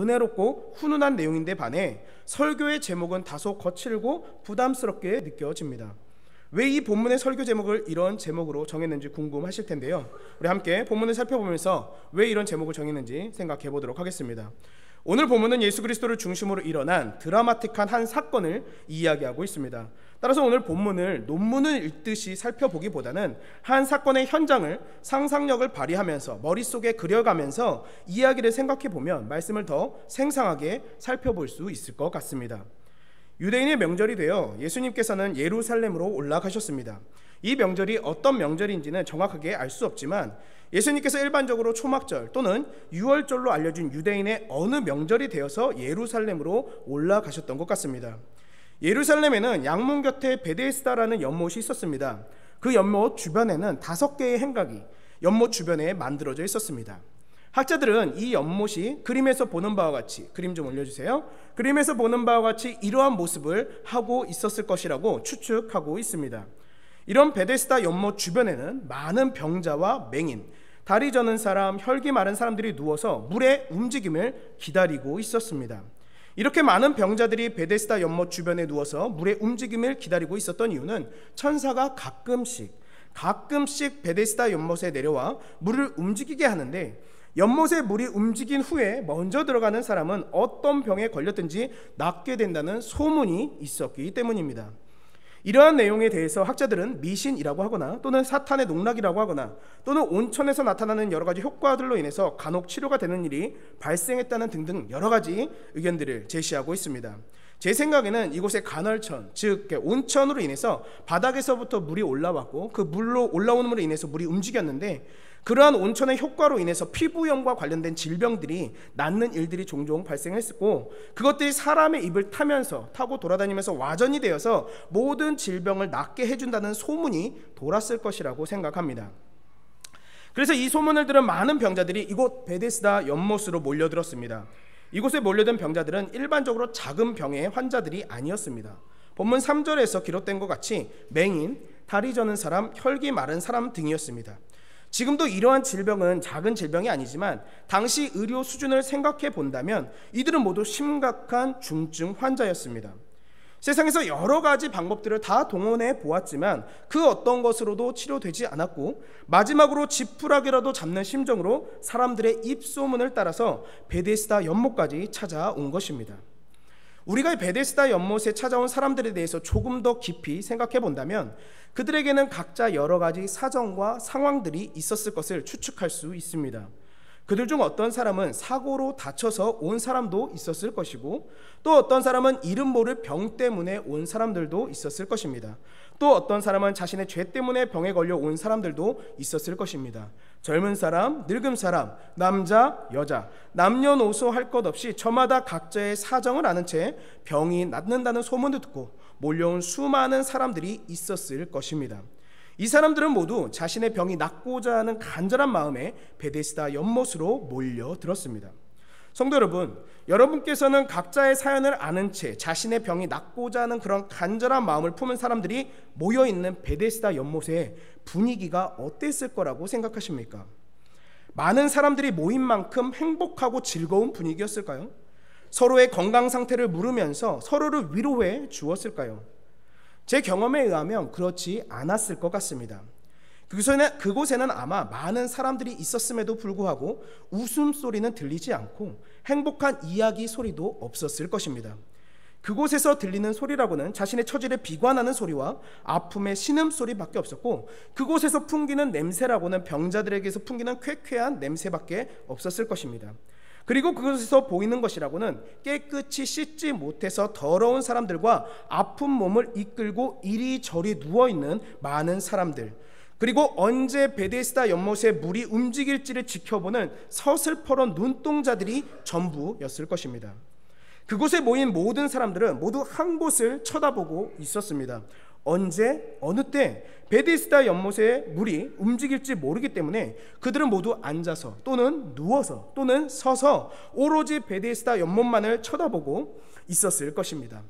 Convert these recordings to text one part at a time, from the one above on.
은혜롭고 훈훈한 내용인데 반해 설교의 제목은 다소 거칠고 부담스럽게 느껴집니다. 왜 이 본문의 설교 제목을 이런 제목으로 정했는지 궁금하실 텐데요. 우리 함께 본문을 살펴보면서 왜 이런 제목을 정했는지 생각해 보도록 하겠습니다. 오늘 본문은 예수 그리스도를 중심으로 일어난 드라마틱한 한 사건을 이야기하고 있습니다. 따라서 오늘 본문을 논문을 읽듯이 살펴보기보다는 한 사건의 현장을 상상력을 발휘하면서 머릿속에 그려가면서 이야기를 생각해 보면 말씀을 더 생생하게 살펴볼 수 있을 것 같습니다. 유대인의 명절이 되어 예수님께서는 예루살렘으로 올라가셨습니다. 이 명절이 어떤 명절인지는 정확하게 알 수 없지만 예수님께서 일반적으로 초막절 또는 유월절로 알려진 유대인의 어느 명절이 되어서 예루살렘으로 올라가셨던 것 같습니다. 예루살렘에는 양문 곁에 베데스다라는 연못이 있었습니다. 그 연못 주변에는 다섯 개의 행각이 연못 주변에 만들어져 있었습니다. 학자들은 이 연못이 그림에서 보는 바와 같이 그림 좀 올려주세요. 그림에서 보는 바와 같이 이러한 모습을 하고 있었을 것이라고 추측하고 있습니다. 이런 베데스다 연못 주변에는 많은 병자와 맹인, 다리 저는 사람, 혈기 마른 사람들이 누워서 물의 움직임을 기다리고 있었습니다. 이렇게 많은 병자들이 베데스다 연못 주변에 누워서 물의 움직임을 기다리고 있었던 이유는 천사가 가끔씩 가끔씩 베데스다 연못에 내려와 물을 움직이게 하는데 연못에 물이 움직인 후에 먼저 들어가는 사람은 어떤 병에 걸렸든지 낫게 된다는 소문이 있었기 때문입니다. 이러한 내용에 대해서 학자들은 미신이라고 하거나 또는 사탄의 농락이라고 하거나 또는 온천에서 나타나는 여러 가지 효과들로 인해서 간혹 치료가 되는 일이 발생했다는 등등 여러 가지 의견들을 제시하고 있습니다. 제 생각에는 이곳의 간헐천, 즉 온천으로 인해서 바닥에서부터 물이 올라왔고 그 물로 올라오는 물로 인해서 물이 움직였는데 그러한 온천의 효과로 인해서 피부염과 관련된 질병들이 낫는 일들이 종종 발생했었고 그것들이 사람의 입을 타면서 타고 돌아다니면서 와전이 되어서 모든 질병을 낫게 해준다는 소문이 돌았을 것이라고 생각합니다. 그래서 이 소문을 들은 많은 병자들이 이곳 베데스다 연못으로 몰려들었습니다. 이곳에 몰려든 병자들은 일반적으로 작은 병의 환자들이 아니었습니다. 본문 3절에서 기록된 것 같이 맹인, 다리 저는 사람, 혈기 마른 사람 등이었습니다. 지금도 이러한 질병은 작은 질병이 아니지만 당시 의료 수준을 생각해 본다면 이들은 모두 심각한 중증 환자였습니다. 세상에서 여러 가지 방법들을 다 동원해 보았지만 그 어떤 것으로도 치료되지 않았고 마지막으로 지푸라기라도 잡는 심정으로 사람들의 입소문을 따라서 베데스다 연못까지 찾아온 것입니다. 우리가 베데스다 연못에 찾아온 사람들에 대해서 조금 더 깊이 생각해 본다면 그들에게는 각자 여러 가지 사정과 상황들이 있었을 것을 추측할 수 있습니다. 그들 중 어떤 사람은 사고로 다쳐서 온 사람도 있었을 것이고 또 어떤 사람은 이름 모를 병 때문에 온 사람들도 있었을 것입니다. 또 어떤 사람은 자신의 죄 때문에 병에 걸려 온 사람들도 있었을 것입니다. 젊은 사람, 늙은 사람, 남자, 여자, 남녀노소 할 것 없이 저마다 각자의 사정을 아는 채 병이 낫는다는 소문도 듣고 몰려온 수많은 사람들이 있었을 것입니다. 이 사람들은 모두 자신의 병이 낫고자 하는 간절한 마음에 베데스다 연못으로 몰려들었습니다. 성도 여러분, 여러분께서는 각자의 사연을 아는 채 자신의 병이 낫고자 하는 그런 간절한 마음을 품은 사람들이 모여 있는 베데스다 연못의 분위기가 어땠을 거라고 생각하십니까? 많은 사람들이 모인 만큼 행복하고 즐거운 분위기였을까요? 서로의 건강 상태를 물으면서 서로를 위로해 주었을까요? 제 경험에 의하면 그렇지 않았을 것 같습니다. 그곳에는, 그곳에는 아마 많은 사람들이 있었음에도 불구하고 웃음소리는 들리지 않고 행복한 이야기 소리도 없었을 것입니다. 그곳에서 들리는 소리라고는 자신의 처지를 비관하는 소리와 아픔의 신음소리밖에 없었고 그곳에서 풍기는 냄새라고는 병자들에게서 풍기는 쾌쾌한 냄새밖에 없었을 것입니다. 그리고 그것에서 보이는 것이라고는 깨끗이 씻지 못해서 더러운 사람들과 아픈 몸을 이끌고 이리저리 누워 있는 많은 사람들 그리고 언제 베데스다 연못에 물이 움직일지를 지켜보는 서슬퍼런 눈동자들이 전부였을 것입니다. 그곳에 모인 모든 사람들은 모두 한 곳을 쳐다보고 있었습니다. 언제 어느 때 베데스다 연못의 물이 움직일지 모르기 때문에 그들은 모두 앉아서 또는 누워서 또는 서서 오로지 베데스다 연못만을 쳐다보고 있었을 것입니다.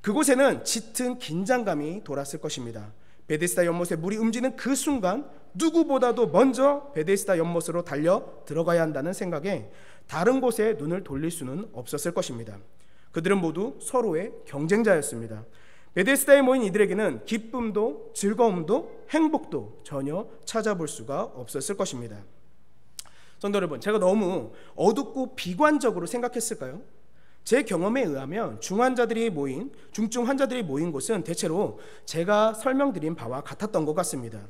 그곳에는 짙은 긴장감이 돌았을 것입니다. 베데스다 연못의 물이 움직이는 그 순간 누구보다도 먼저 베데스다 연못으로 달려 들어가야 한다는 생각에 다른 곳에 눈을 돌릴 수는 없었을 것입니다. 그들은 모두 서로의 경쟁자였습니다. 베데스다에 모인 이들에게는 기쁨도 즐거움도 행복도 전혀 찾아볼 수가 없었을 것입니다. 성도 여러분, 제가 너무 어둡고 비관적으로 생각했을까요? 제 경험에 의하면 중환자들이 모인 중증 환자들이 모인 곳은 대체로 제가 설명드린 바와 같았던 것 같습니다.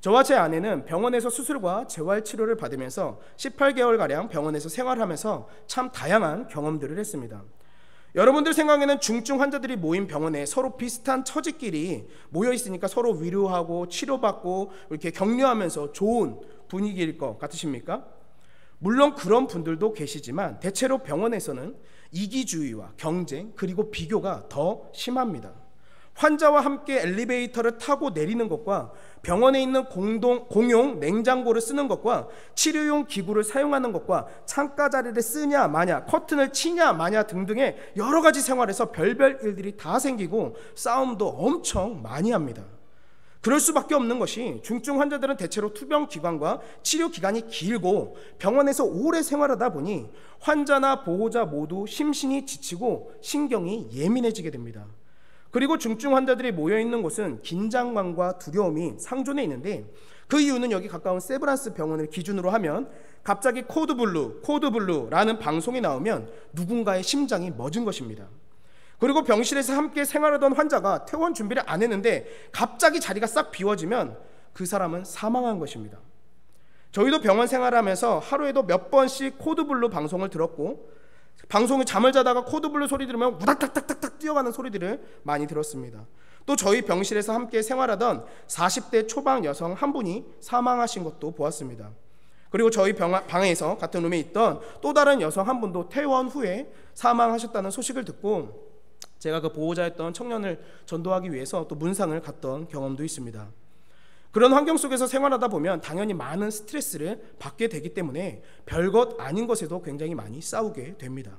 저와 제 아내는 병원에서 수술과 재활 치료를 받으면서 18개월 가량 병원에서 생활하면서 참 다양한 경험들을 했습니다. 여러분들 생각에는 중증 환자들이 모인 병원에 서로 비슷한 처지끼리 모여 있으니까 서로 위로하고 치료받고 이렇게 격려하면서 좋은 분위기일 것 같으십니까? 물론 그런 분들도 계시지만 대체로 병원에서는 이기주의와 경쟁 그리고 비교가 더 심합니다. 환자와 함께 엘리베이터를 타고 내리는 것과 병원에 있는 공동, 공용 냉장고를 쓰는 것과 치료용 기구를 사용하는 것과 창가 자리를 쓰냐 마냐 커튼을 치냐 마냐 등등의 여러 가지 생활에서 별별 일들이 다 생기고 싸움도 엄청 많이 합니다. 그럴 수밖에 없는 것이 중증 환자들은 대체로 투병 기간과 치료 기간이 길고 병원에서 오래 생활하다 보니 환자나 보호자 모두 심신이 지치고 신경이 예민해지게 됩니다. 그리고 중증 환자들이 모여 있는 곳은 긴장감과 두려움이 상존해 있는데 그 이유는 여기 가까운 세브란스 병원을 기준으로 하면 갑자기 코드 블루, 코드 블루라는 방송이 나오면 누군가의 심장이 멎은 것입니다. 그리고 병실에서 함께 생활하던 환자가 퇴원 준비를 안 했는데 갑자기 자리가 싹 비워지면 그 사람은 사망한 것입니다. 저희도 병원 생활하면서 하루에도 몇 번씩 코드 블루 방송을 들었고 방송에 잠을 자다가 코드블루 소리 들으면 우닥닥닥닥닥 뛰어가는 소리들을 많이 들었습니다. 또 저희 병실에서 함께 생활하던 40대 초반 여성 한 분이 사망하신 것도 보았습니다. 그리고 저희 병, 방에서 같은 룸에 있던 또 다른 여성 한 분도 퇴원 후에 사망하셨다는 소식을 듣고 제가 그 보호자였던 청년을 전도하기 위해서 또 문상을 갔던 경험도 있습니다. 그런 환경 속에서 생활하다 보면 당연히 많은 스트레스를 받게 되기 때문에 별 것 아닌 것에도 굉장히 많이 싸우게 됩니다.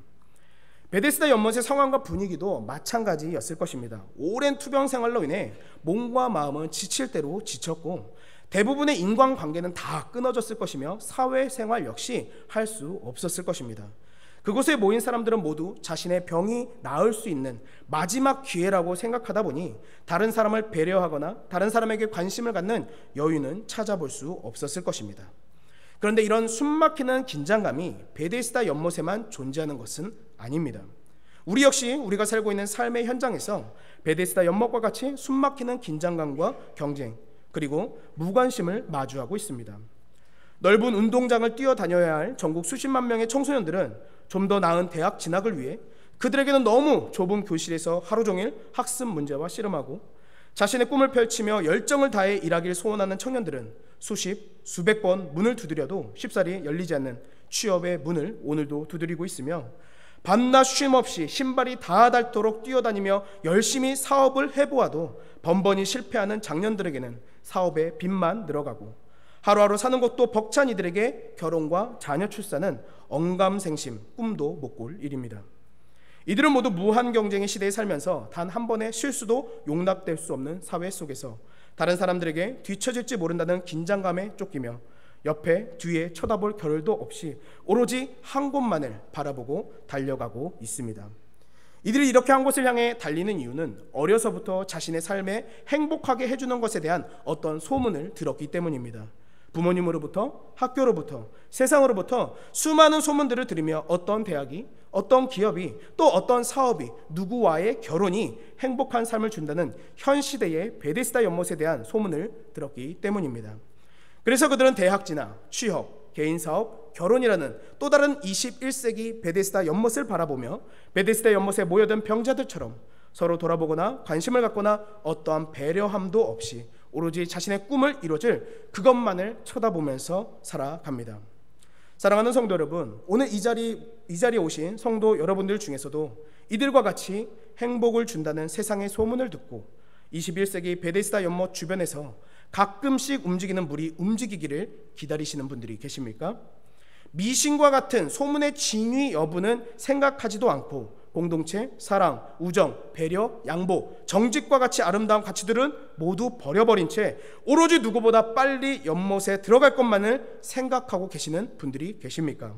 베데스다 연못의 상황과 분위기도 마찬가지였을 것입니다. 오랜 투병 생활로 인해 몸과 마음은 지칠 대로 지쳤고 대부분의 인간관계는 다 끊어졌을 것이며 사회생활 역시 할 수 없었을 것입니다. 그곳에 모인 사람들은 모두 자신의 병이 나을 수 있는 마지막 기회라고 생각하다 보니 다른 사람을 배려하거나 다른 사람에게 관심을 갖는 여유는 찾아볼 수 없었을 것입니다. 그런데 이런 숨막히는 긴장감이 베데스다 연못에만 존재하는 것은 아닙니다. 우리 역시 우리가 살고 있는 삶의 현장에서 베데스다 연못과 같이 숨막히는 긴장감과 경쟁 그리고 무관심을 마주하고 있습니다. 넓은 운동장을 뛰어다녀야 할 전국 수십만 명의 청소년들은 좀더 나은 대학 진학을 위해 그들에게는 너무 좁은 교실에서 하루 종일 학습 문제와 씨름하고 자신의 꿈을 펼치며 열정을 다해 일하길 소원하는 청년들은 수십, 수백 번 문을 두드려도 쉽사리 열리지 않는 취업의 문을 오늘도 두드리고 있으며 밤낮 쉼없이 신발이 다 닳도록 뛰어다니며 열심히 사업을 해보아도 번번이 실패하는 장년들에게는 사업의 빚만 늘어가고 하루하루 사는 것도 벅찬 이들에게 결혼과 자녀 출산은 언감생심, 꿈도 못 꿀 일입니다. 이들은 모두 무한 경쟁의 시대에 살면서 단 한 번의 실수도 용납될 수 없는 사회 속에서 다른 사람들에게 뒤처질지 모른다는 긴장감에 쫓기며 옆에 뒤에 쳐다볼 겨를도 없이 오로지 한 곳만을 바라보고 달려가고 있습니다. 이들이 이렇게 한 곳을 향해 달리는 이유는 어려서부터 자신의 삶에 행복하게 해주는 것에 대한 어떤 소문을 들었기 때문입니다. 부모님으로부터 학교로부터 세상으로부터 수많은 소문들을 들으며 어떤 대학이 어떤 기업이 또 어떤 사업이 누구와의 결혼이 행복한 삶을 준다는 현 시대의 베데스다 연못에 대한 소문을 들었기 때문입니다. 그래서 그들은 대학 진학, 취업, 개인 사업, 결혼이라는 또 다른 21세기 베데스다 연못을 바라보며 베데스다 연못에 모여든 병자들처럼 서로 돌아보거나 관심을 갖거나 어떠한 배려함도 없이 오로지 자신의 꿈을 이루어질 그것만을 쳐다보면서 살아갑니다. 사랑하는 성도 여러분, 오늘 이 자리 이 자리에 오신 성도 여러분들 중에서도 이들과 같이 행복을 준다는 세상의 소문을 듣고 21세기 베데스다 연못 주변에서 가끔씩 움직이는 물이 움직이기를 기다리시는 분들이 계십니까? 미신과 같은 소문의 진위 여부는 생각하지도 않고 공동체, 사랑, 우정, 배려, 양보, 정직과 같이 아름다운 가치들은 모두 버려버린 채 오로지 누구보다 빨리 연못에 들어갈 것만을 생각하고 계시는 분들이 계십니까?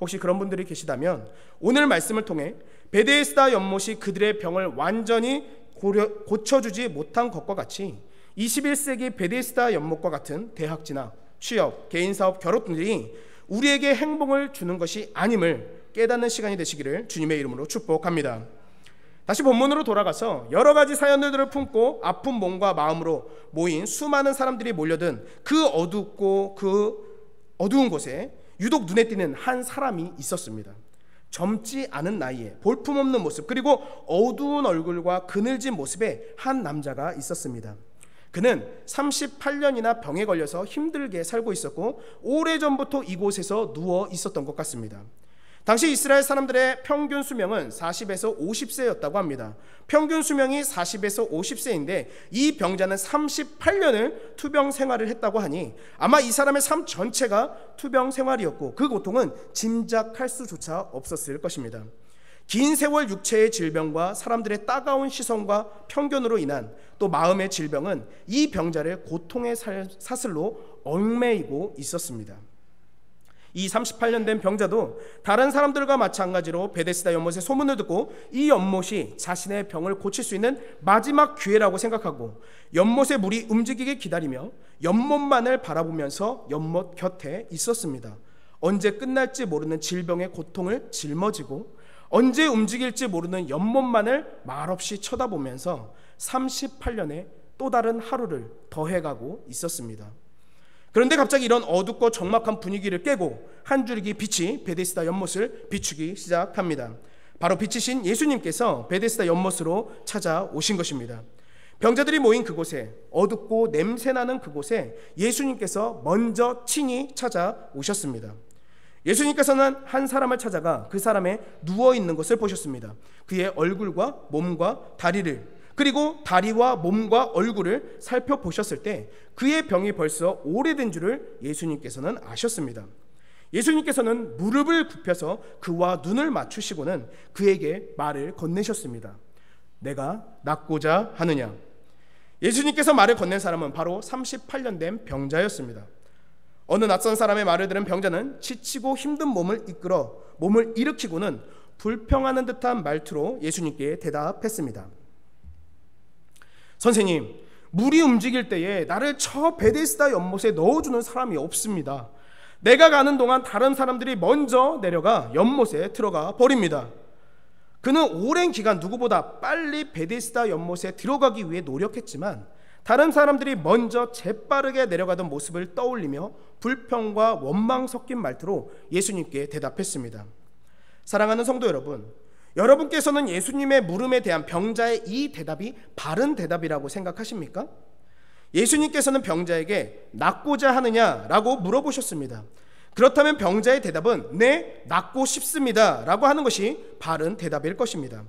혹시 그런 분들이 계시다면 오늘 말씀을 통해 베데스다 연못이 그들의 병을 완전히 고려, 고쳐주지 못한 것과 같이 21세기 베데스다 연못과 같은 대학지나 취업, 개인사업, 결혼 등이 우리에게 행복을 주는 것이 아님을 깨닫는 시간이 되시기를 주님의 이름으로 축복합니다. 다시 본문으로 돌아가서 여러 가지 사연들을 품고 아픈 몸과 마음으로 모인 수많은 사람들이 몰려든 그 어둡고 그 어두운 곳에 유독 눈에 띄는 한 사람이 있었습니다. 젊지 않은 나이에 볼품없는 모습 그리고 어두운 얼굴과 그늘진 모습의 한 남자가 있었습니다. 그는 38년이나 병에 걸려서 힘들게 살고 있었고 오래전부터 이곳에서 누워 있었던 것 같습니다. 당시 이스라엘 사람들의 평균 수명은 40에서 50세였다고 합니다. 평균 수명이 40에서 50세인데 이 병자는 38년을 투병 생활을 했다고 하니 아마 이 사람의 삶 전체가 투병 생활이었고 그 고통은 짐작할 수조차 없었을 것입니다. 긴 세월 육체의 질병과 사람들의 따가운 시선과 편견으로 인한 또 마음의 질병은 이 병자를 고통의 사슬로 얽매이고 있었습니다. 이 38년 된 병자도 다른 사람들과 마찬가지로 베데스다 연못의 소문을 듣고 이 연못이 자신의 병을 고칠 수 있는 마지막 기회라고 생각하고 연못의 물이 움직이게 기다리며 연못만을 바라보면서 연못 곁에 있었습니다. 언제 끝날지 모르는 질병의 고통을 짊어지고 언제 움직일지 모르는 연못만을 말없이 쳐다보면서 38년의 또 다른 하루를 더해가고 있었습니다. 그런데 갑자기 이런 어둡고 적막한 분위기를 깨고 한 줄기 빛이 베데스다 연못을 비추기 시작합니다. 바로 빛이신 예수님께서 베데스다 연못으로 찾아오신 것입니다. 병자들이 모인 그곳에 어둡고 냄새나는 그곳에 예수님께서 먼저 친히 찾아오셨습니다. 예수님께서는 한 사람을 찾아가 그 사람의 누워 있는 것을 보셨습니다. 그의 얼굴과 몸과 다리를 그리고 다리와 몸과 얼굴을 살펴보셨을 때 그의 병이 벌써 오래된 줄을 예수님께서는 아셨습니다. 예수님께서는 무릎을 굽혀서 그와 눈을 맞추시고는 그에게 말을 건네셨습니다. 내가 낫고자 하느냐? 예수님께서 말을 건넨 사람은 바로 38년 된 병자였습니다. 어느 낯선 사람의 말을 들은 병자는 지치고 힘든 몸을 이끌어 몸을 일으키고는 불평하는 듯한 말투로 예수님께 대답했습니다. 선생님, 물이 움직일 때에 나를 저 베데스다 연못에 넣어주는 사람이 없습니다. 내가 가는 동안 다른 사람들이 먼저 내려가 연못에 들어가 버립니다. 그는 오랜 기간 누구보다 빨리 베데스다 연못에 들어가기 위해 노력했지만 다른 사람들이 먼저 재빠르게 내려가던 모습을 떠올리며 불평과 원망 섞인 말투로 예수님께 대답했습니다. 사랑하는 성도 여러분, 여러분께서는 예수님의 물음에 대한 병자의 이 대답이 바른 대답이라고 생각하십니까? 예수님께서는 병자에게 낫고자 하느냐라고 물어보셨습니다. 그렇다면 병자의 대답은 네, 낫고 싶습니다라고 하는 것이 바른 대답일 것입니다.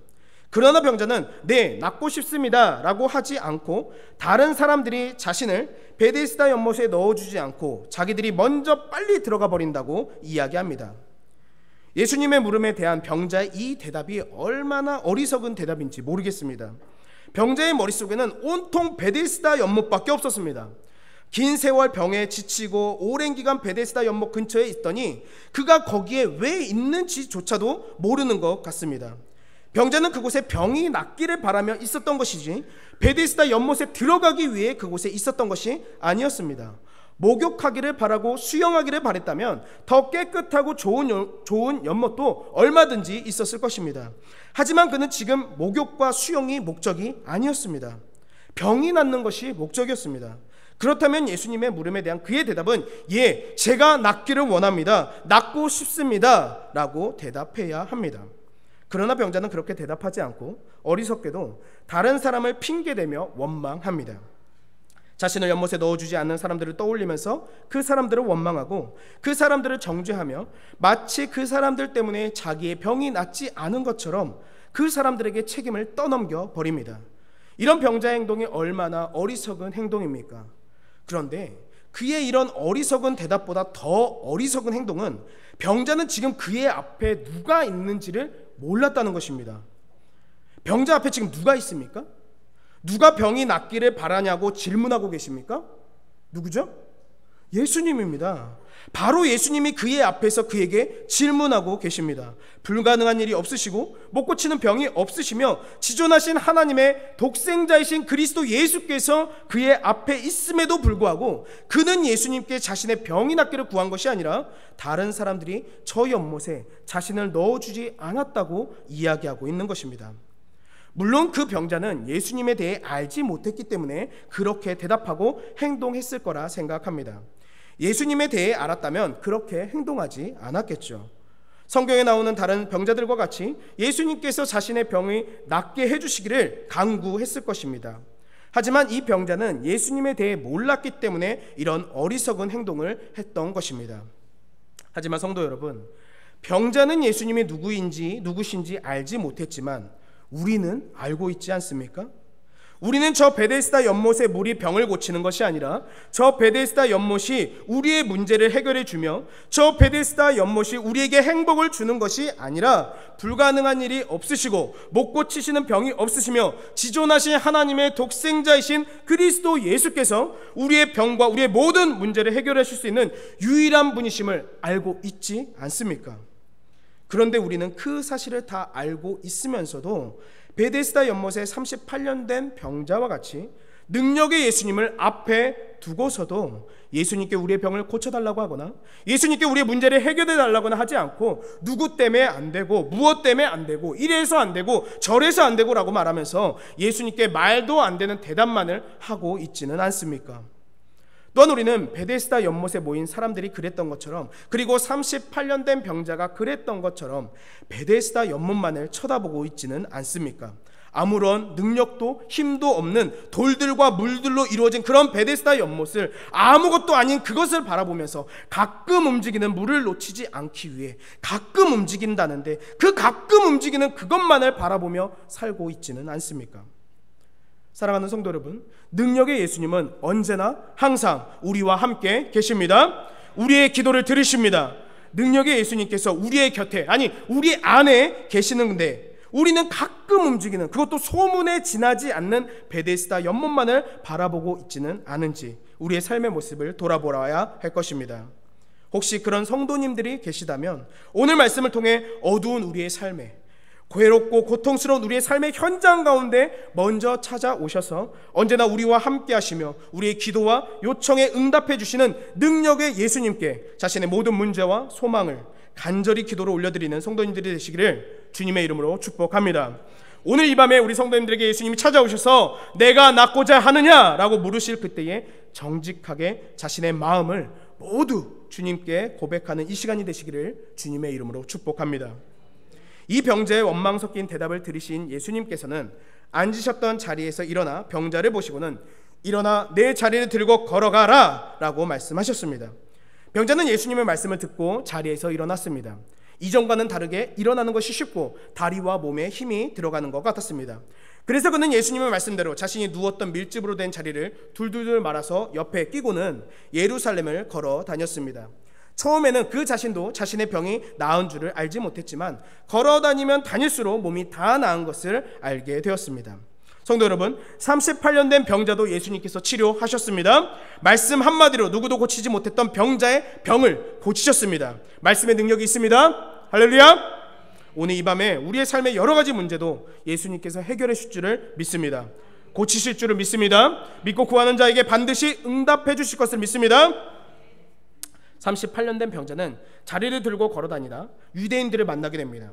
그러나 병자는 네, 낫고 싶습니다라고 하지 않고 다른 사람들이 자신을 베데스다 연못에 넣어주지 않고 자기들이 먼저 빨리 들어가 버린다고 이야기합니다. 예수님의 물음에 대한 병자의 이 대답이 얼마나 어리석은 대답인지 모르겠습니다. 병자의 머릿속에는 온통 베데스다 연못밖에 없었습니다. 긴 세월 병에 지치고 오랜 기간 베데스다 연못 근처에 있더니 그가 거기에 왜 있는지조차도 모르는 것 같습니다. 병자는 그곳에 병이 낫기를 바라며 있었던 것이지 베데스다 연못에 들어가기 위해 그곳에 있었던 것이 아니었습니다. 목욕하기를 바라고 수영하기를 바랬다면 더 깨끗하고 좋은, 연, 좋은 연못도 얼마든지 있었을 것입니다. 하지만 그는 지금 목욕과 수영이 목적이 아니었습니다. 병이 낫는 것이 목적이었습니다. 그렇다면 예수님의 물음에 대한 그의 대답은 예, 제가 낫기를 원합니다. 낫고 싶습니다. 라고 대답해야 합니다. 그러나 병자는 그렇게 대답하지 않고 어리석게도 다른 사람을 핑계대며 원망합니다. 자신을 연못에 넣어주지 않는 사람들을 떠올리면서 그 사람들을 원망하고 그 사람들을 정죄하며 마치 그 사람들 때문에 자기의 병이 낫지 않은 것처럼 그 사람들에게 책임을 떠넘겨 버립니다. 이런 병자 행동이 얼마나 어리석은 행동입니까? 그런데 그의 이런 어리석은 대답보다 더 어리석은 행동은 병자는 지금 그의 앞에 누가 있는지를 몰랐다는 것입니다. 병자 앞에 지금 누가 있습니까? 누가 병이 낫기를 바라냐고 질문하고 계십니까? 누구죠? 예수님입니다. 바로 예수님이 그의 앞에서 그에게 질문하고 계십니다. 불가능한 일이 없으시고 못 고치는 병이 없으시며 지존하신 하나님의 독생자이신 그리스도 예수께서 그의 앞에 있음에도 불구하고 그는 예수님께 자신의 병이 낫기를 구한 것이 아니라 다른 사람들이 저 연못에 자신을 넣어주지 않았다고 이야기하고 있는 것입니다. 물론 그 병자는 예수님에 대해 알지 못했기 때문에 그렇게 대답하고 행동했을 거라 생각합니다. 예수님에 대해 알았다면 그렇게 행동하지 않았겠죠. 성경에 나오는 다른 병자들과 같이 예수님께서 자신의 병이 낫게 해주시기를 강구했을 것입니다. 하지만 이 병자는 예수님에 대해 몰랐기 때문에 이런 어리석은 행동을 했던 것입니다. 하지만 성도 여러분, 병자는 예수님이 누구인지 누구신지 알지 못했지만 우리는 알고 있지 않습니까? 우리는 저 베데스다 연못의 물이 병을 고치는 것이 아니라 저 베데스다 연못이 우리의 문제를 해결해 주며 저 베데스다 연못이 우리에게 행복을 주는 것이 아니라 불가능한 일이 없으시고 못 고치시는 병이 없으시며 지존하신 하나님의 독생자이신 그리스도 예수께서 우리의 병과 우리의 모든 문제를 해결하실 수 있는 유일한 분이심을 알고 있지 않습니까? 그런데 우리는 그 사실을 다 알고 있으면서도 베데스다 연못에 38년 된 병자와 같이 능력의 예수님을 앞에 두고서도 예수님께 우리의 병을 고쳐달라고 하거나 예수님께 우리의 문제를 해결해 달라고나 하지 않고 누구 때문에 안 되고 무엇 때문에 안 되고 이래서 안 되고 저래서 안 되고라고 말하면서 예수님께 말도 안 되는 대답만을 하고 있지는 않습니까? 또한 우리는 베데스다 연못에 모인 사람들이 그랬던 것처럼 그리고 38년 된 병자가 그랬던 것처럼 베데스다 연못만을 쳐다보고 있지는 않습니까? 아무런 능력도 힘도 없는 돌들과 물들로 이루어진 그런 베데스다 연못을 아무것도 아닌 그것을 바라보면서 가끔 움직이는 물을 놓치지 않기 위해 가끔 움직인다는데 그 가끔 움직이는 그것만을 바라보며 살고 있지는 않습니까? 사랑하는 성도 여러분, 능력의 예수님은 언제나 항상 우리와 함께 계십니다. 우리의 기도를 들으십니다. 능력의 예수님께서 우리의 곁에, 아니, 우리 안에 계시는데, 우리는 가끔 움직이는, 그것도 소문에 지나지 않는 베데스다 연못만을 바라보고 있지는 않은지, 우리의 삶의 모습을 돌아보아야 할 것입니다. 혹시 그런 성도님들이 계시다면, 오늘 말씀을 통해 어두운 우리의 삶에, 괴롭고 고통스러운 우리의 삶의 현장 가운데 먼저 찾아오셔서 언제나 우리와 함께 하시며 우리의 기도와 요청에 응답해 주시는 능력의 예수님께 자신의 모든 문제와 소망을 간절히 기도로 올려드리는 성도님들이 되시기를 주님의 이름으로 축복합니다. 오늘 이 밤에 우리 성도님들에게 예수님이 찾아오셔서 내가 낫고자 하느냐라고 물으실 그때에 정직하게 자신의 마음을 모두 주님께 고백하는 이 시간이 되시기를 주님의 이름으로 축복합니다. 이 병자의 원망 섞인 대답을 들으신 예수님께서는 앉으셨던 자리에서 일어나 병자를 보시고는 일어나 내 자리를 들고 걸어가라 라고 말씀하셨습니다. 병자는 예수님의 말씀을 듣고 자리에서 일어났습니다. 이전과는 다르게 일어나는 것이 쉽고 다리와 몸에 힘이 들어가는 것 같았습니다. 그래서 그는 예수님의 말씀대로 자신이 누웠던 밀집으로 된 자리를 둘둘둘 말아서 옆에 끼고는 예루살렘을 걸어 다녔습니다. 처음에는 그 자신도 자신의 병이 나은 줄을 알지 못했지만 걸어다니면 다닐수록 몸이 다 나은 것을 알게 되었습니다. 성도 여러분, 38년 된 병자도 예수님께서 치료하셨습니다. 말씀 한마디로 누구도 고치지 못했던 병자의 병을 고치셨습니다. 말씀의 능력이 있습니다. 할렐루야! 오늘 이 밤에 우리의 삶의 여러 가지 문제도 예수님께서 해결해 주실 줄을 믿습니다. 고치실 줄을 믿습니다. 믿고 구하는 자에게 반드시 응답해 주실 것을 믿습니다. 38년 된 병자는 자리를 들고 걸어다니다 유대인들을 만나게 됩니다.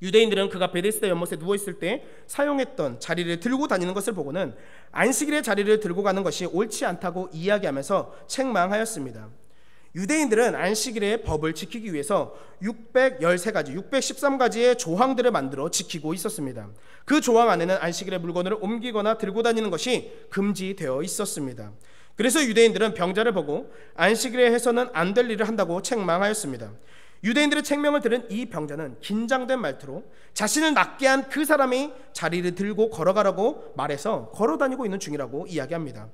유대인들은 그가 베데스다 연못에 누워 있을 때 사용했던 자리를 들고 다니는 것을 보고는 안식일의 자리를 들고 가는 것이 옳지 않다고 이야기하면서 책망하였습니다. 유대인들은 안식일의 법을 지키기 위해서 613가지, 613가지의 조항들을 만들어 지키고 있었습니다. 그 조항 안에는 안식일의 물건을 옮기거나 들고 다니는 것이 금지되어 있었습니다. 그래서 유대인들은 병자를 보고 안식일에 해서는 안 될 일을 한다고 책망하였습니다. 유대인들의 책명을 들은 이 병자는 긴장된 말투로 자신을 낫게 한 그 사람이 자리를 들고 걸어가라고 말해서 걸어다니고 있는 중이라고 이야기합니다.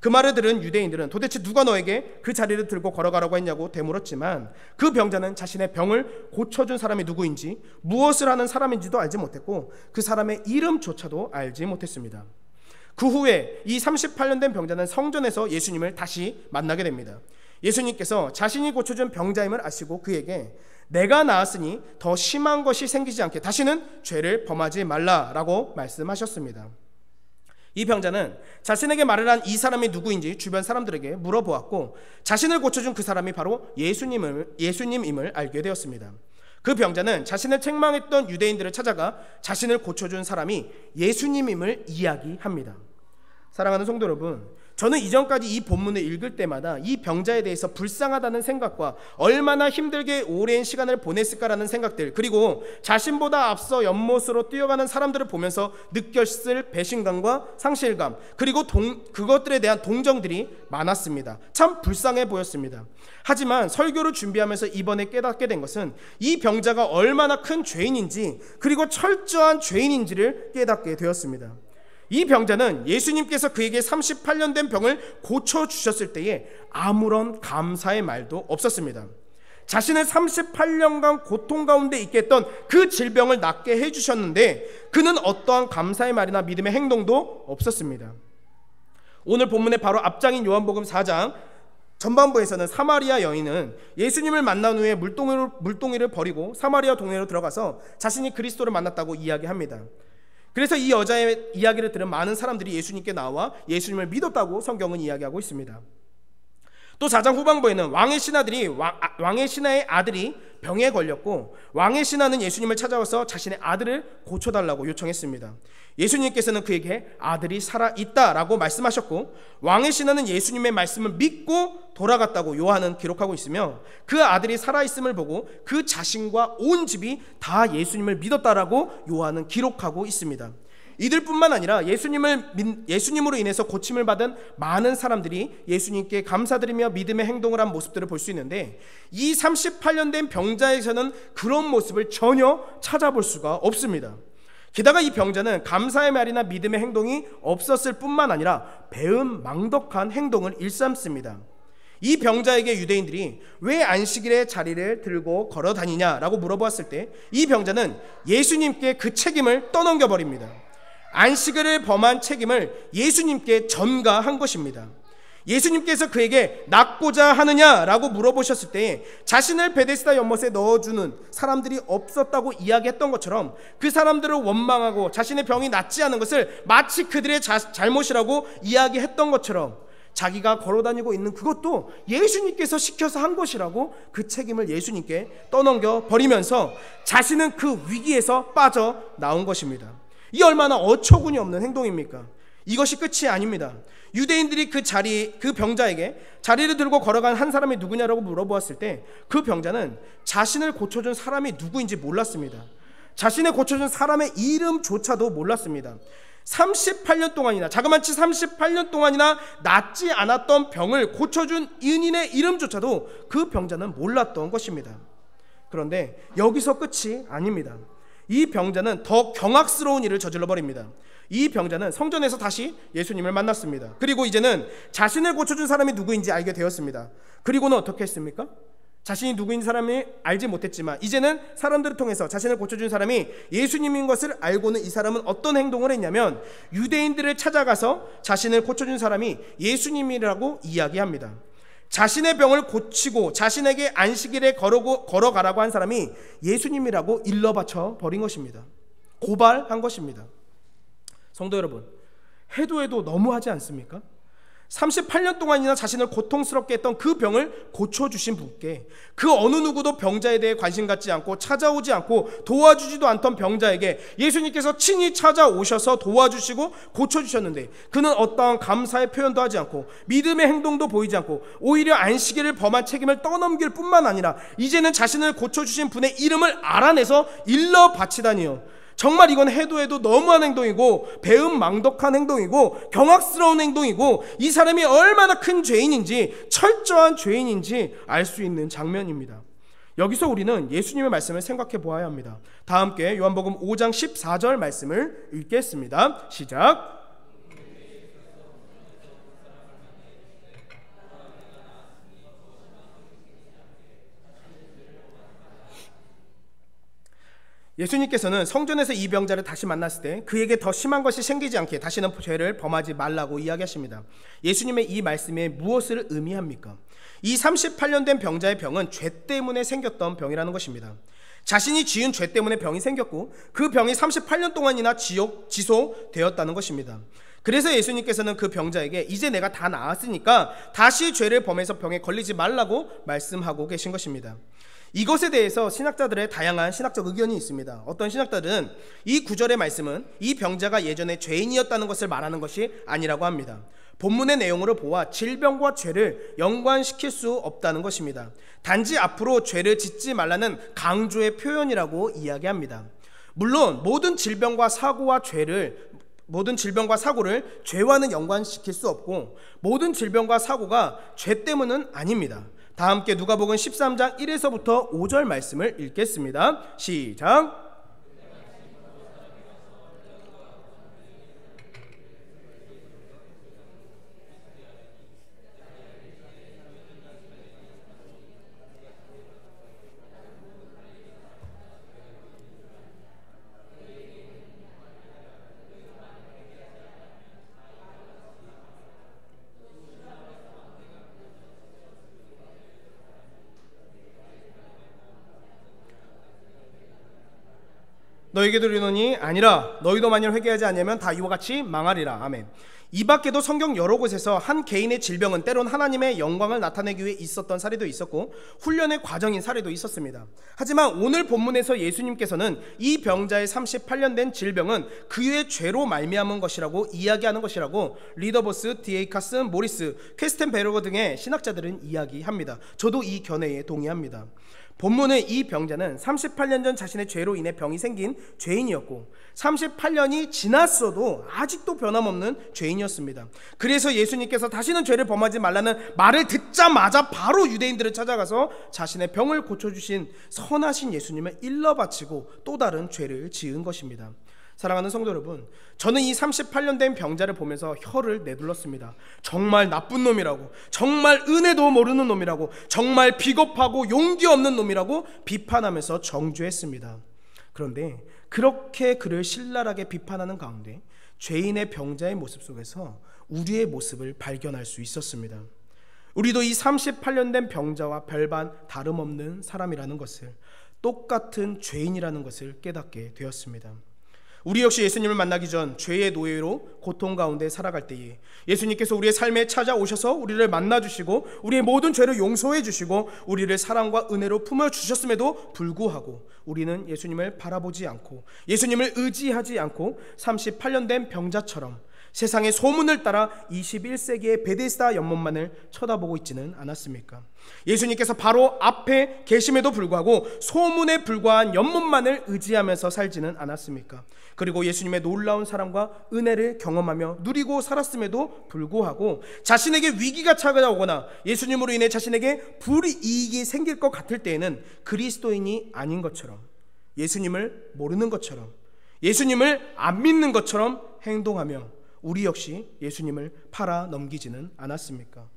그 말을 들은 유대인들은 도대체 누가 너에게 그 자리를 들고 걸어가라고 했냐고 되물었지만 그 병자는 자신의 병을 고쳐준 사람이 누구인지 무엇을 하는 사람인지도 알지 못했고 그 사람의 이름조차도 알지 못했습니다. 그 후에 이 38년 된 병자는 성전에서 예수님을 다시 만나게 됩니다. 예수님께서 자신이 고쳐준 병자임을 아시고 그에게 내가 나았으니 더 심한 것이 생기지 않게 다시는 죄를 범하지 말라라고 말씀하셨습니다. 이 병자는 자신에게 말을 한 이 사람이 누구인지 주변 사람들에게 물어보았고 자신을 고쳐준 그 사람이 바로 예수님을, 예수님임을 알게 되었습니다. 그 병자는 자신을 책망했던 유대인들을 찾아가 자신을 고쳐준 사람이 예수님임을 이야기합니다. 사랑하는 성도 여러분, 저는 이전까지 이 본문을 읽을 때마다 이 병자에 대해서 불쌍하다는 생각과 얼마나 힘들게 오랜 시간을 보냈을까라는 생각들, 그리고 자신보다 앞서 연못으로 뛰어가는 사람들을 보면서 느꼈을 배신감과 상실감, 그리고 동, 그것들에 대한 동정들이 많았습니다. 참 불쌍해 보였습니다. 하지만 설교를 준비하면서 이번에 깨닫게 된 것은 이 병자가 얼마나 큰 죄인인지, 그리고 철저한 죄인인지를 깨닫게 되었습니다. 이 병자는 예수님께서 그에게 38년 된 병을 고쳐주셨을 때에 아무런 감사의 말도 없었습니다. 자신을 38년간 고통 가운데 있게 했던 그 질병을 낫게 해주셨는데 그는 어떠한 감사의 말이나 믿음의 행동도 없었습니다. 오늘 본문의 바로 앞장인 요한복음 4장 전반부에서는 사마리아 여인은 예수님을 만난 후에 물동이를, 물동이를 버리고 사마리아 동네로 들어가서 자신이 그리스도를 만났다고 이야기합니다. 그래서 이 여자의 이야기를 들은 많은 사람들이 예수님께 나와 예수님을 믿었다고 성경은 이야기하고 있습니다. 또 4장 후반부에는 왕의 신하들이 왕, 아, 왕의 신하의 아들이 병에 걸렸고 왕의 신하는 예수님을 찾아와서 자신의 아들을 고쳐달라고 요청했습니다. 예수님께서는 그에게 아들이 살아 있다라고 말씀하셨고 왕의 신하는 예수님의 말씀을 믿고 돌아갔다고 요한은 기록하고 있으며 그 아들이 살아 있음을 보고 그 자신과 온 집이 다 예수님을 믿었다라고 요한은 기록하고 있습니다. 이들뿐만 아니라 예수님을 예수님으로 인해서 고침을 받은 많은 사람들이 예수님께 감사드리며 믿음의 행동을 한 모습들을 볼 수 있는데 이 38년 된 병자에서는 그런 모습을 전혀 찾아볼 수가 없습니다. 게다가 이 병자는 감사의 말이나 믿음의 행동이 없었을 뿐만 아니라 배은 망덕한 행동을 일삼습니다. 이 병자에게 유대인들이 왜 안식일에 자리를 들고 걸어 다니냐라고 물어보았을 때 이 병자는 예수님께 그 책임을 떠넘겨 버립니다. 안식일을 범한 책임을 예수님께 전가한 것입니다. 예수님께서 그에게 낳고자 하느냐라고 물어보셨을 때 자신을 베데스다 연못에 넣어주는 사람들이 없었다고 이야기했던 것처럼 그 사람들을 원망하고 자신의 병이 낫지 않은 것을 마치 그들의 자, 잘못이라고 이야기했던 것처럼 자기가 걸어다니고 있는 그것도 예수님께서 시켜서 한 것이라고 그 책임을 예수님께 떠넘겨 버리면서 자신은 그 위기에서 빠져 나온 것입니다. 이 얼마나 어처구니 없는 행동입니까? 이것이 끝이 아닙니다. 유대인들이 그 자리 그 병자에게 자리를 들고 걸어간 한 사람이 누구냐라고 물어보았을 때 그 병자는 자신을 고쳐준 사람이 누구인지 몰랐습니다. 자신을 고쳐준 사람의 이름조차도 몰랐습니다. 38년 동안이나 자그마치 38년 동안이나 낫지 않았던 병을 고쳐준 인인의 이름조차도 그 병자는 몰랐던 것입니다. 그런데 여기서 끝이 아닙니다. 이 병자는 더 경악스러운 일을 저질러 버립니다. 이 병자는 성전에서 다시 예수님을 만났습니다. 그리고 이제는 자신을 고쳐준 사람이 누구인지 알게 되었습니다. 그리고는 어떻게 했습니까? 자신이 누구인 사람이 알지 못했지만 이제는 사람들을 통해서 자신을 고쳐준 사람이 예수님인 것을 알고는 이 사람은 어떤 행동을 했냐면 유대인들을 찾아가서 자신을 고쳐준 사람이 예수님이라고 이야기합니다. 자신의 병을 고치고 자신에게 안식일에 걸어고, 걸어가라고 한 사람이 예수님이라고 일러바쳐 버린 것입니다. 고발한 것입니다. 성도 여러분, 해도 해도 너무하지 않습니까? 38년 동안이나 자신을 고통스럽게 했던 그 병을 고쳐주신 분께 그 어느 누구도 병자에 대해 관심 갖지 않고 찾아오지 않고 도와주지도 않던 병자에게 예수님께서 친히 찾아오셔서 도와주시고 고쳐주셨는데 그는 어떠한 감사의 표현도 하지 않고 믿음의 행동도 보이지 않고 오히려 안식일을 범한 책임을 떠넘길 뿐만 아니라 이제는 자신을 고쳐주신 분의 이름을 알아내서 일러 바치다니요. 정말 이건 해도 해도 너무한 행동이고 배은망덕한 행동이고 경악스러운 행동이고 이 사람이 얼마나 큰 죄인인지 철저한 죄인인지 알 수 있는 장면입니다. 여기서 우리는 예수님의 말씀을 생각해 보아야 합니다. 다 함께 요한복음 5장 14절 말씀을 읽겠습니다. 시작. 예수님께서는 성전에서 이 병자를 다시 만났을 때 그에게 더 심한 것이 생기지 않게 다시는 죄를 범하지 말라고 이야기하십니다. 예수님의 이 말씀에 무엇을 의미합니까? 이 38년 된 병자의 병은 죄 때문에 생겼던 병이라는 것입니다. 자신이 지은 죄 때문에 병이 생겼고 그 병이 38년 동안이나 지옥 지속되었다는 것입니다. 그래서 예수님께서는 그 병자에게 이제 내가 다 나았으니까 다시 죄를 범해서 병에 걸리지 말라고 말씀하고 계신 것입니다. 이것에 대해서 신학자들의 다양한 신학적 의견이 있습니다. 어떤 신학자들은 이 구절의 말씀은 이 병자가 예전에 죄인이었다는 것을 말하는 것이 아니라고 합니다. 본문의 내용으로 보아 질병과 죄를 연관시킬 수 없다는 것입니다. 단지 앞으로 죄를 짓지 말라는 강조의 표현이라고 이야기합니다. 물론 모든 질병과 사고와 죄를 모든 질병과 사고를 죄와는 연관시킬 수 없고 모든 질병과 사고가 죄 때문은 아닙니다. 다 함께 누가복음 13장 1에서부터 5절 말씀을 읽겠습니다. 시작. 너에게 드리노니 아니라 너희도 만일 회개하지 않으면 다 이와 같이 망하리라. 아멘. 이 밖에도 성경 여러 곳에서 한 개인의 질병은 때론 하나님의 영광을 나타내기 위해 있었던 사례도 있었고 훈련의 과정인 사례도 있었습니다. 하지만 오늘 본문에서 예수님께서는 이 병자의 38년 된 질병은 그의 죄로 말미암은 것이라고 이야기하는 것이라고 리더버스, 디에이카스, 모리스, 퀘스텐베르거 등의 신학자들은 이야기합니다. 저도 이 견해에 동의합니다. 본문의 이 병자는 38년 전 자신의 죄로 인해 병이 생긴 죄인이었고 38년이 지났어도 아직도 변함없는 죄인이었습니다. 그래서 예수님께서 다시는 죄를 범하지 말라는 말을 듣자마자 바로 유대인들을 찾아가서 자신의 병을 고쳐주신 선하신 예수님을 일러 바치고 또 다른 죄를 지은 것입니다. 사랑하는 성도 여러분, 저는 이 38년 된 병자를 보면서 혀를 내둘렀습니다. 정말 나쁜 놈이라고, 정말 은혜도 모르는 놈이라고, 정말 비겁하고 용기 없는 놈이라고 비판하면서 정죄했습니다. 그런데 그렇게 그를 신랄하게 비판하는 가운데 죄인의 병자의 모습 속에서 우리의 모습을 발견할 수 있었습니다. 우리도 이 38년 된 병자와 별반 다름없는 사람이라는 것을 똑같은 죄인이라는 것을 깨닫게 되었습니다. 우리 역시 예수님을 만나기 전 죄의 노예로 고통 가운데 살아갈 때에 예수님께서 우리의 삶에 찾아오셔서 우리를 만나 주시고 우리의 모든 죄를 용서해 주시고 우리를 사랑과 은혜로 품어 주셨음에도 불구하고 우리는 예수님을 바라보지 않고 예수님을 의지하지 않고 38년 된 병자처럼 세상의 소문을 따라 21세기의 베데스다 연못만을 쳐다보고 있지는 않았습니까? 예수님께서 바로 앞에 계심에도 불구하고 소문에 불과한 연못만을 의지하면서 살지는 않았습니까? 그리고 예수님의 놀라운 사랑과 은혜를 경험하며 누리고 살았음에도 불구하고 자신에게 위기가 찾아오거나 예수님으로 인해 자신에게 불이익이 생길 것 같을 때에는 그리스도인이 아닌 것처럼 예수님을 모르는 것처럼 예수님을 안 믿는 것처럼 행동하며 우리 역시 예수님을 팔아 넘기지는 않았습니까?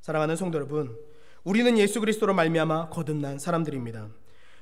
사랑하는 성도 여러분, 우리는 예수 그리스도로 말미암아 거듭난 사람들입니다.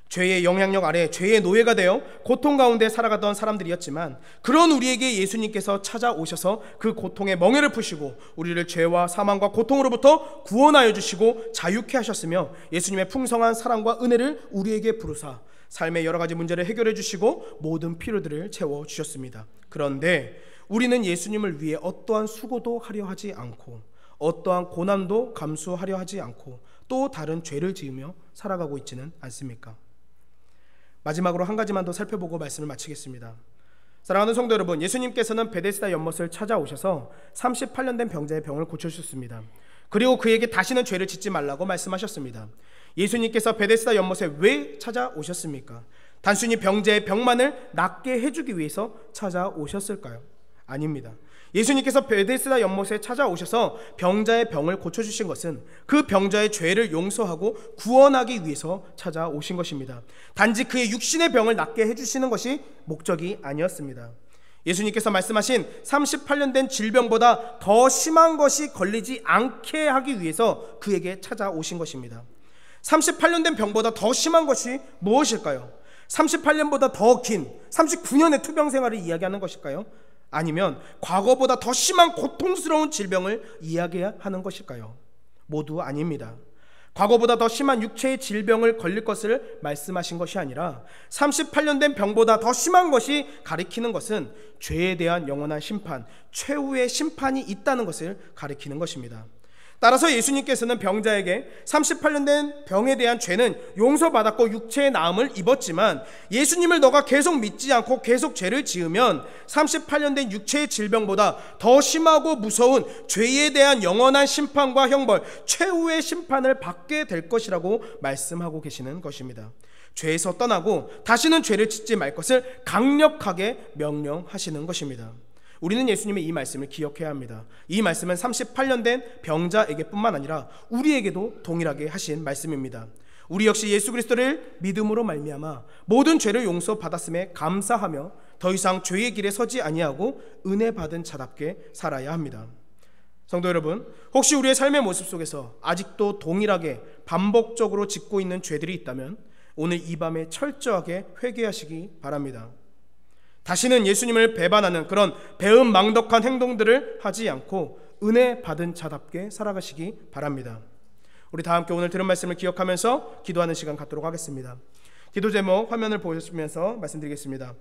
죄의 영향력 아래 죄의 노예가 되어 고통 가운데 살아가던 사람들이었지만 그런 우리에게 예수님께서 찾아오셔서 그 고통의 멍해를 푸시고 우리를 죄와 사망과 고통으로부터 구원하여 주시고 자유케 하셨으며 예수님의 풍성한 사랑과 은혜를 우리에게 부르사 삶의 여러 가지 문제를 해결해 주시고 모든 필요들을 채워 주셨습니다. 그런데 우리는 예수님을 위해 어떠한 수고도 하려 하지 않고 어떠한 고난도 감수하려 하지 않고 또 다른 죄를 지으며 살아가고 있지는 않습니까? 마지막으로 한 가지만 더 살펴보고 말씀을 마치겠습니다. 사랑하는 성도 여러분, 예수님께서는 베데스다 연못을 찾아오셔서 38년 된 병자의 병을 고쳐주셨습니다. 그리고 그에게 다시는 죄를 짓지 말라고 말씀하셨습니다. 예수님께서 베데스다 연못에 왜 찾아오셨습니까? 단순히 병자의 병만을 낫게 해주기 위해서 찾아오셨을까요? 아닙니다. 예수님께서 베데스다 연못에 찾아오셔서 병자의 병을 고쳐주신 것은 그 병자의 죄를 용서하고 구원하기 위해서 찾아오신 것입니다. 단지 그의 육신의 병을 낫게 해주시는 것이 목적이 아니었습니다. 예수님께서 말씀하신 38년 된 질병보다 더 심한 것이 걸리지 않게 하기 위해서 그에게 찾아오신 것입니다. 38년 된 병보다 더 심한 것이 무엇일까요? 38년보다 더 긴 39년의 투병 생활을 이야기하는 것일까요? 아니면 과거보다 더 심한 고통스러운 질병을 이야기하는 것일까요? 모두 아닙니다. 과거보다 더 심한 육체의 질병을 걸릴 것을 말씀하신 것이 아니라 38년 된 병보다 더 심한 것이 가리키는 것은 죄에 대한 영원한 심판, 최후의 심판이 있다는 것을 가리키는 것입니다. 따라서 예수님께서는 병자에게 38년 된 병에 대한 죄는 용서받았고 육체의 나음을 입었지만 예수님을 너가 계속 믿지 않고 계속 죄를 지으면 38년 된 육체의 질병보다 더 심하고 무서운 죄에 대한 영원한 심판과 형벌, 최후의 심판을 받게 될 것이라고 말씀하고 계시는 것입니다. 죄에서 떠나고 다시는 죄를 짓지 말 것을 강력하게 명령하시는 것입니다. 우리는 예수님의 이 말씀을 기억해야 합니다. 이 말씀은 38년 된 병자에게뿐만 아니라 우리에게도 동일하게 하신 말씀입니다. 우리 역시 예수 그리스도를 믿음으로 말미암아 모든 죄를 용서받았음에 감사하며 더 이상 죄의 길에 서지 아니하고 은혜 받은 자답게 살아야 합니다. 성도 여러분, 혹시 우리의 삶의 모습 속에서 아직도 동일하게 반복적으로 짓고 있는 죄들이 있다면 오늘 이 밤에 철저하게 회개하시기 바랍니다. 다시는 예수님을 배반하는 그런 배은망덕한 행동들을 하지 않고 은혜 받은 자답게 살아가시기 바랍니다. 우리 다 함께 오늘 들은 말씀을 기억하면서 기도하는 시간 갖도록 하겠습니다. 기도 제목 화면을 보시면서 말씀드리겠습니다.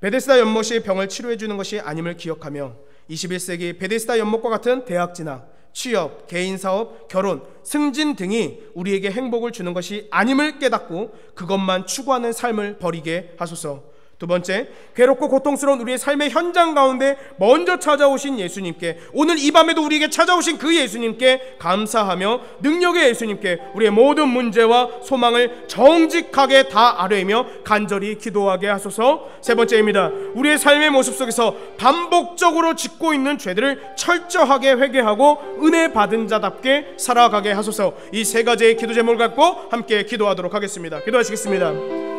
베데스다 연못이 병을 치료해 주는 것이 아님을 기억하며 21세기 베데스다 연못과 같은 대학 진학, 취업, 개인 사업, 결혼, 승진 등이 우리에게 행복을 주는 것이 아님을 깨닫고 그것만 추구하는 삶을 버리게 하소서. 두 번째, 괴롭고 고통스러운 우리의 삶의 현장 가운데 먼저 찾아오신 예수님께, 오늘 이 밤에도 우리에게 찾아오신 그 예수님께 감사하며 능력의 예수님께 우리의 모든 문제와 소망을 정직하게 다 아뢰며 간절히 기도하게 하소서. 세 번째입니다. 우리의 삶의 모습 속에서 반복적으로 짓고 있는 죄들을 철저하게 회개하고 은혜 받은 자답게 살아가게 하소서. 이 세 가지의 기도 제목을 갖고 함께 기도하도록 하겠습니다. 기도하시겠습니다.